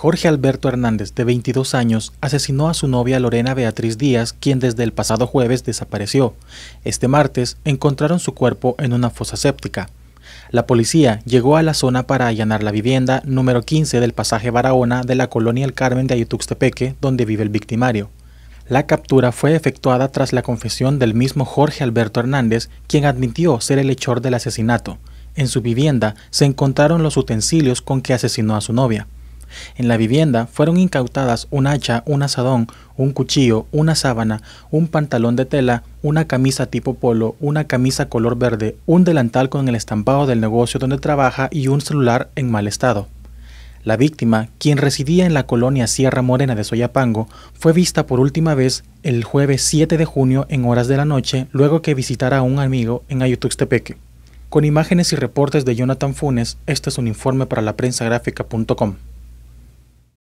Jorge Alberto Hernández, de 22 años, asesinó a su novia Lorena Beatriz Díaz, quien desde el pasado jueves desapareció. Este martes encontraron su cuerpo en una fosa séptica. La policía llegó a la zona para allanar la vivienda número 15 del pasaje Barahona de la colonia El Carmen de Ayutuxtepeque, donde vive el victimario. La captura fue efectuada tras la confesión del mismo Jorge Alberto Hernández, quien admitió ser el hechor del asesinato. En su vivienda se encontraron los utensilios con que asesinó a su novia. En la vivienda fueron incautadas un hacha, un asadón, un cuchillo, una sábana, un pantalón de tela, una camisa tipo polo, una camisa color verde, un delantal con el estampado del negocio donde trabaja y un celular en mal estado. La víctima, quien residía en la colonia Sierra Morena de Soyapango, fue vista por última vez el jueves 7 de junio en horas de la noche luego que visitara a un amigo en Ayutuxtepeque. Con imágenes y reportes de Jonathan Funes, este es un informe para la prensa